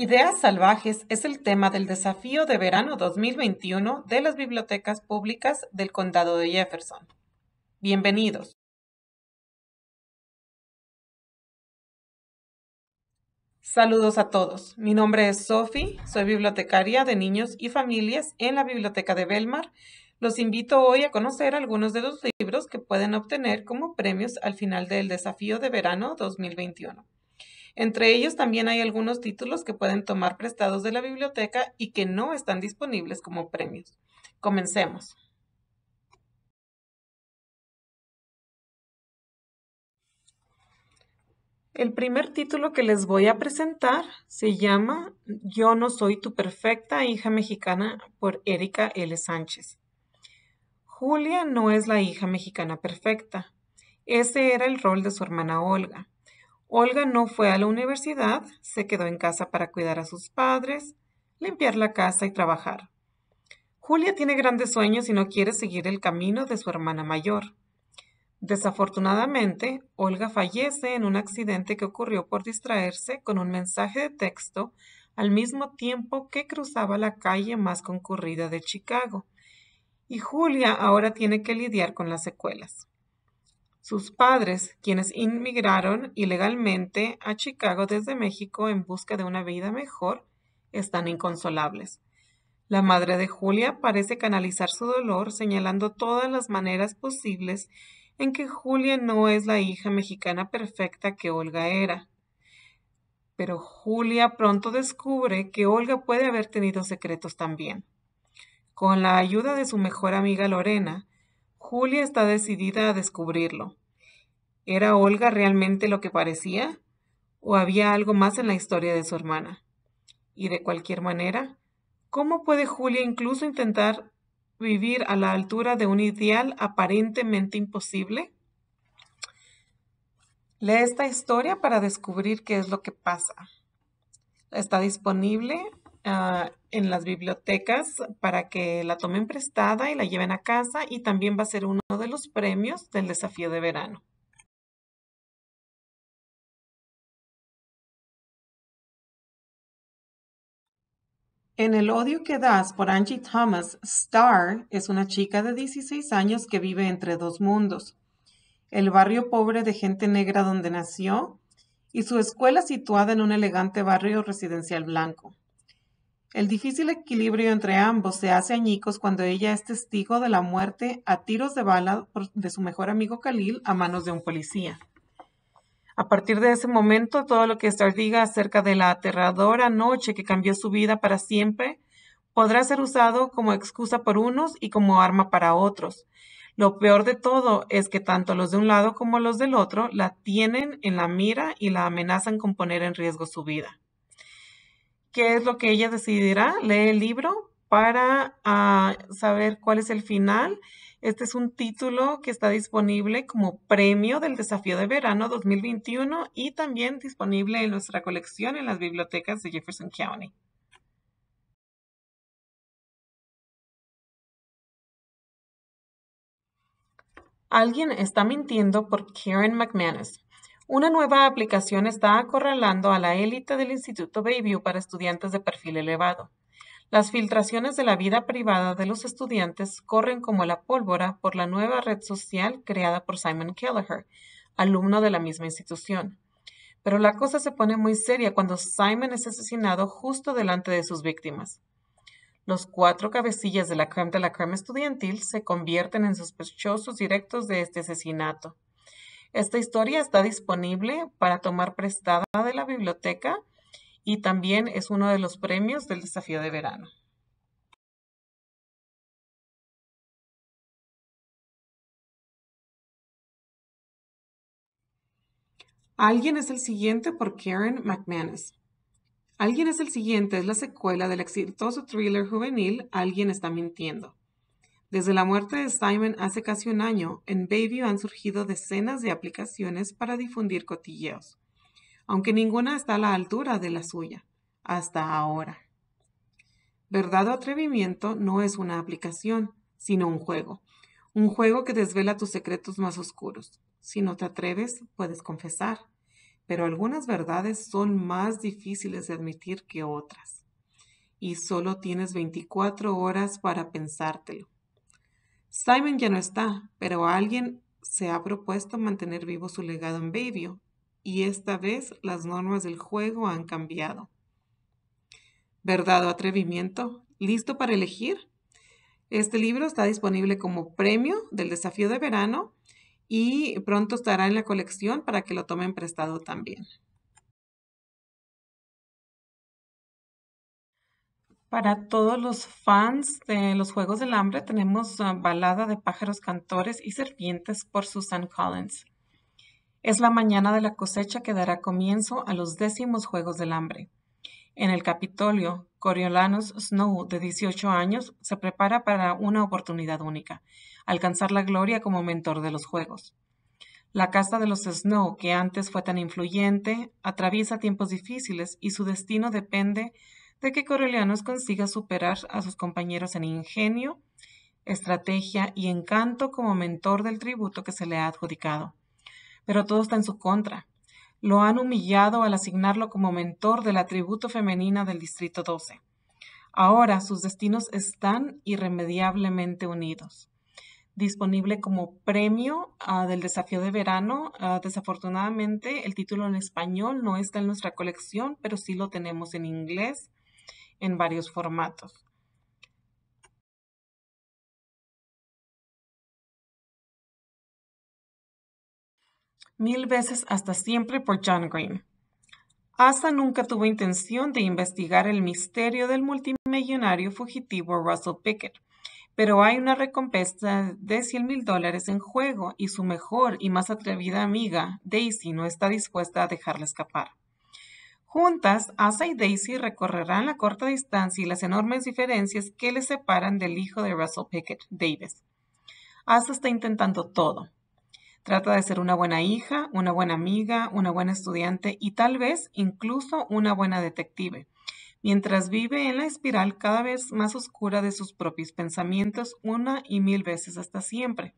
Ideas Salvajes es el tema del desafío de verano 2021 de las bibliotecas públicas del condado de Jefferson. Bienvenidos. Saludos a todos. Mi nombre es Sophie, soy bibliotecaria de niños y familias en la Biblioteca de Belmar. Los invito hoy a conocer algunos de los libros que pueden obtener como premios al final del desafío de verano 2021. Entre ellos también hay algunos títulos que pueden tomar prestados de la biblioteca y que no están disponibles como premios. Comencemos. El primer título que les voy a presentar se llama Yo no soy tu perfecta hija mexicana por Erika L. Sánchez. Julia no es la hija mexicana perfecta. Ese era el rol de su hermana Olga. Olga no fue a la universidad, se quedó en casa para cuidar a sus padres, limpiar la casa y trabajar. Julia tiene grandes sueños y no quiere seguir el camino de su hermana mayor. Desafortunadamente, Olga fallece en un accidente que ocurrió por distraerse con un mensaje de texto al mismo tiempo que cruzaba la calle más concurrida de Chicago. Y Julia ahora tiene que lidiar con las secuelas. Sus padres, quienes inmigraron ilegalmente a Chicago desde México en busca de una vida mejor, están inconsolables. La madre de Julia parece canalizar su dolor señalando todas las maneras posibles en que Julia no es la hija mexicana perfecta que Olga era. Pero Julia pronto descubre que Olga puede haber tenido secretos también. Con la ayuda de su mejor amiga Lorena, Julia está decidida a descubrirlo. ¿Era Olga realmente lo que parecía? ¿O había algo más en la historia de su hermana? Y de cualquier manera, ¿cómo puede Julia incluso intentar vivir a la altura de un ideal aparentemente imposible? Lee esta historia para descubrir qué es lo que pasa. Está disponible Ah, en las bibliotecas para que la tomen prestada y la lleven a casa y también va a ser uno de los premios del desafío de verano. En El odio que das por Angie Thomas, Star es una chica de 16 años que vive entre dos mundos, el barrio pobre de gente negra donde nació y su escuela situada en un elegante barrio residencial blanco. El difícil equilibrio entre ambos se hace añicos cuando ella es testigo de la muerte a tiros de bala de su mejor amigo Khalil a manos de un policía. A partir de ese momento, todo lo que Star diga acerca de la aterradora noche que cambió su vida para siempre podrá ser usado como excusa por unos y como arma para otros. Lo peor de todo es que tanto los de un lado como los del otro la tienen en la mira y la amenazan con poner en riesgo su vida qué es lo que ella decidirá, lee el libro para ah, saber cuál es el final. Este es un título que está disponible como premio del desafío de verano 2021 y también disponible en nuestra colección en las bibliotecas de Jefferson County. Alguien está mintiendo por Karen McManus. Una nueva aplicación está acorralando a la élite del Instituto Bayview para estudiantes de perfil elevado. Las filtraciones de la vida privada de los estudiantes corren como la pólvora por la nueva red social creada por Simon Kelleher, alumno de la misma institución. Pero la cosa se pone muy seria cuando Simon es asesinado justo delante de sus víctimas. Los cuatro cabecillas de la creme de la crème estudiantil se convierten en sospechosos directos de este asesinato. Esta historia está disponible para tomar prestada de la biblioteca y también es uno de los premios del desafío de verano. Alguien es el siguiente por Karen McManus. Alguien es el siguiente es la secuela del exitoso thriller juvenil Alguien está mintiendo. Desde la muerte de Simon hace casi un año, en Baby han surgido decenas de aplicaciones para difundir cotilleos, aunque ninguna está a la altura de la suya, hasta ahora. Verdad o Atrevimiento no es una aplicación, sino un juego. Un juego que desvela tus secretos más oscuros. Si no te atreves, puedes confesar. Pero algunas verdades son más difíciles de admitir que otras. Y solo tienes 24 horas para pensártelo. Simon ya no está, pero alguien se ha propuesto mantener vivo su legado en Babyo, y esta vez las normas del juego han cambiado. ¿Verdad o atrevimiento? ¿Listo para elegir? Este libro está disponible como premio del desafío de verano y pronto estará en la colección para que lo tomen prestado también. Para todos los fans de los Juegos del Hambre tenemos ah, Balada de pájaros cantores y serpientes por Susan Collins. Es la mañana de la cosecha que dará comienzo a los décimos Juegos del Hambre. En el Capitolio, Coriolanus Snow, de 18 años, se prepara para una oportunidad única, alcanzar la gloria como mentor de los Juegos. La casa de los Snow, que antes fue tan influyente, atraviesa tiempos difíciles y su destino depende de que Corellianos consiga superar a sus compañeros en ingenio, estrategia y encanto como mentor del tributo que se le ha adjudicado. Pero todo está en su contra. Lo han humillado al asignarlo como mentor del la tributo femenina del Distrito 12. Ahora sus destinos están irremediablemente unidos. Disponible como premio ah, del desafío de verano, ah, desafortunadamente el título en español no está en nuestra colección, pero sí lo tenemos en inglés en varios formatos. Mil veces hasta siempre por John Green. Asa nunca tuvo intención de investigar el misterio del multimillonario fugitivo Russell Pickett, pero hay una recompensa de 100 mil dólares en juego y su mejor y más atrevida amiga, Daisy, no está dispuesta a dejarla escapar. Juntas, Asa y Daisy recorrerán la corta distancia y las enormes diferencias que les separan del hijo de Russell Pickett, Davis. Asa está intentando todo. Trata de ser una buena hija, una buena amiga, una buena estudiante y tal vez incluso una buena detective, mientras vive en la espiral cada vez más oscura de sus propios pensamientos una y mil veces hasta siempre.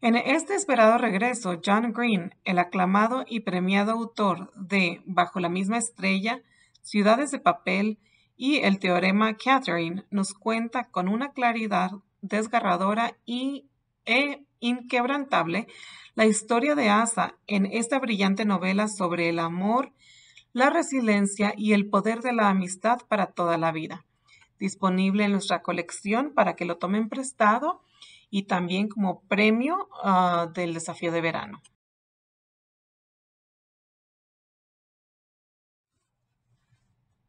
En este esperado regreso, John Green, el aclamado y premiado autor de Bajo la misma estrella, Ciudades de Papel y el teorema Catherine, nos cuenta con una claridad desgarradora y, e inquebrantable la historia de Asa en esta brillante novela sobre el amor, la resiliencia y el poder de la amistad para toda la vida. Disponible en nuestra colección para que lo tomen prestado y también como premio ah, del desafío de verano.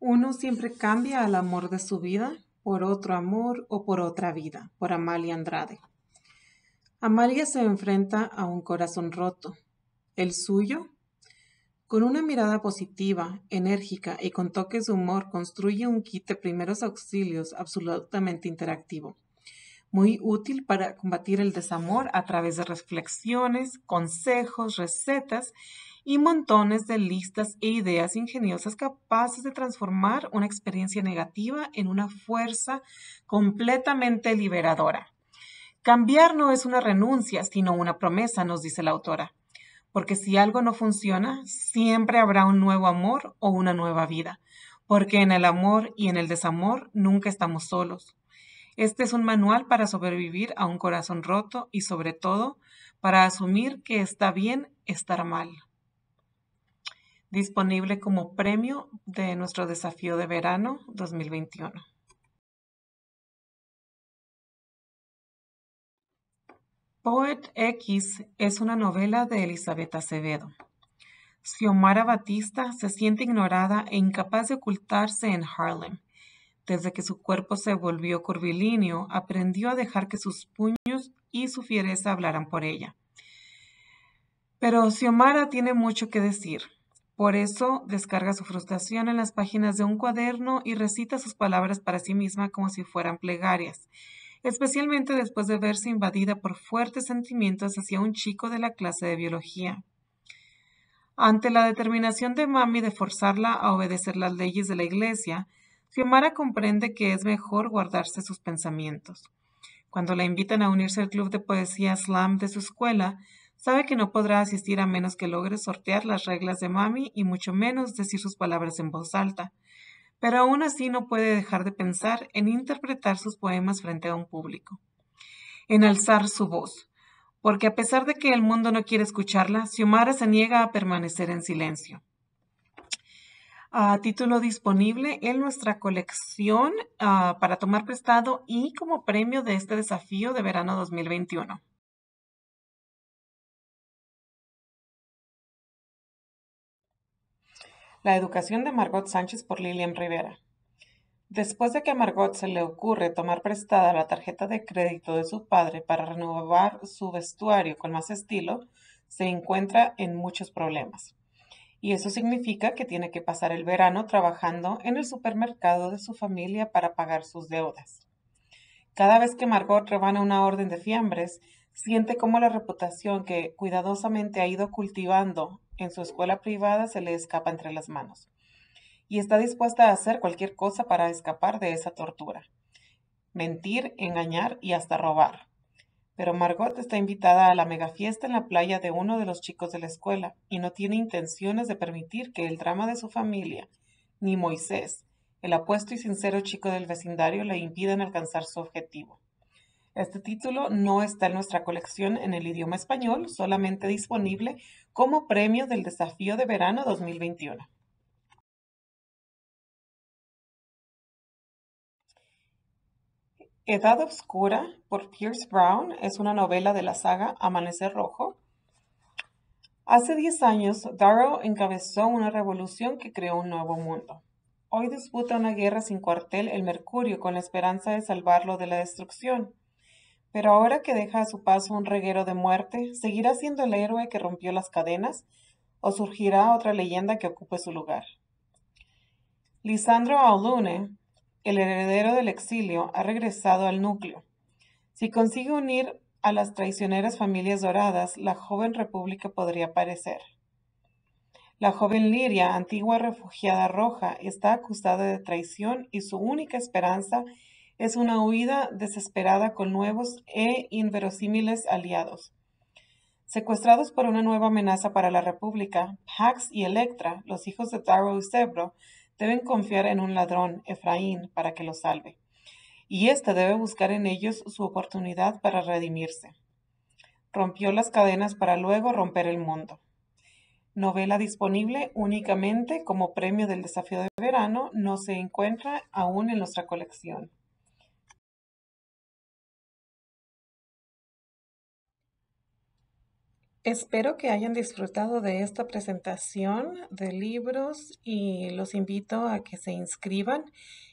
Uno siempre cambia al amor de su vida por otro amor o por otra vida, por Amalia Andrade. Amalia se enfrenta a un corazón roto, el suyo. Con una mirada positiva, enérgica y con toques de humor construye un kit de primeros auxilios absolutamente interactivo muy útil para combatir el desamor a través de reflexiones, consejos, recetas y montones de listas e ideas ingeniosas capaces de transformar una experiencia negativa en una fuerza completamente liberadora. Cambiar no es una renuncia, sino una promesa, nos dice la autora, porque si algo no funciona, siempre habrá un nuevo amor o una nueva vida, porque en el amor y en el desamor nunca estamos solos. Este es un manual para sobrevivir a un corazón roto y sobre todo para asumir que está bien estar mal. Disponible como premio de nuestro desafío de verano 2021. Poet X es una novela de Elizabeth Acevedo. Xiomara Batista se siente ignorada e incapaz de ocultarse en Harlem desde que su cuerpo se volvió curvilíneo, aprendió a dejar que sus puños y su fiereza hablaran por ella. Pero Xiomara tiene mucho que decir. Por eso descarga su frustración en las páginas de un cuaderno y recita sus palabras para sí misma como si fueran plegarias, especialmente después de verse invadida por fuertes sentimientos hacia un chico de la clase de biología. Ante la determinación de Mami de forzarla a obedecer las leyes de la iglesia, Xiomara comprende que es mejor guardarse sus pensamientos. Cuando la invitan a unirse al club de poesía slam de su escuela, sabe que no podrá asistir a menos que logre sortear las reglas de mami y mucho menos decir sus palabras en voz alta. Pero aún así no puede dejar de pensar en interpretar sus poemas frente a un público, en alzar su voz, porque a pesar de que el mundo no quiere escucharla, Xiomara se niega a permanecer en silencio a título disponible en nuestra colección ah, para tomar prestado y como premio de este desafío de verano 2021. La educación de Margot Sánchez por Lilian Rivera. Después de que a Margot se le ocurre tomar prestada la tarjeta de crédito de su padre para renovar su vestuario con más estilo, se encuentra en muchos problemas y eso significa que tiene que pasar el verano trabajando en el supermercado de su familia para pagar sus deudas. Cada vez que Margot rebana una orden de fiambres, siente cómo la reputación que cuidadosamente ha ido cultivando en su escuela privada se le escapa entre las manos y está dispuesta a hacer cualquier cosa para escapar de esa tortura. Mentir, engañar y hasta robar pero Margot está invitada a la megafiesta en la playa de uno de los chicos de la escuela y no tiene intenciones de permitir que el drama de su familia, ni Moisés, el apuesto y sincero chico del vecindario, le impidan alcanzar su objetivo. Este título no está en nuestra colección en el idioma español, solamente disponible como premio del desafío de verano 2021. Edad Obscura por Pierce Brown es una novela de la saga Amanecer Rojo. Hace 10 años, Darrow encabezó una revolución que creó un nuevo mundo. Hoy disputa una guerra sin cuartel el Mercurio con la esperanza de salvarlo de la destrucción. Pero ahora que deja a su paso un reguero de muerte, ¿seguirá siendo el héroe que rompió las cadenas o surgirá otra leyenda que ocupe su lugar? Lisandro Aulune, el heredero del exilio ha regresado al núcleo. Si consigue unir a las traicioneras familias doradas, la joven república podría aparecer. La joven Liria, antigua refugiada roja, está acusada de traición y su única esperanza es una huida desesperada con nuevos e inverosímiles aliados. Secuestrados por una nueva amenaza para la República, Pax y Electra, los hijos de Taro y Zebro, deben confiar en un ladrón, Efraín, para que lo salve, y éste debe buscar en ellos su oportunidad para redimirse. Rompió las cadenas para luego romper el mundo. Novela disponible únicamente como premio del desafío de verano, no se encuentra aún en nuestra colección. Espero que hayan disfrutado de esta presentación de libros y los invito a que se inscriban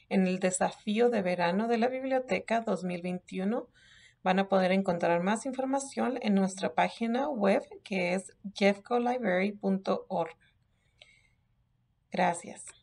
en el desafío de verano de la biblioteca 2021. Van a poder encontrar más información en nuestra página web que es jeffcolibrary.org. Gracias.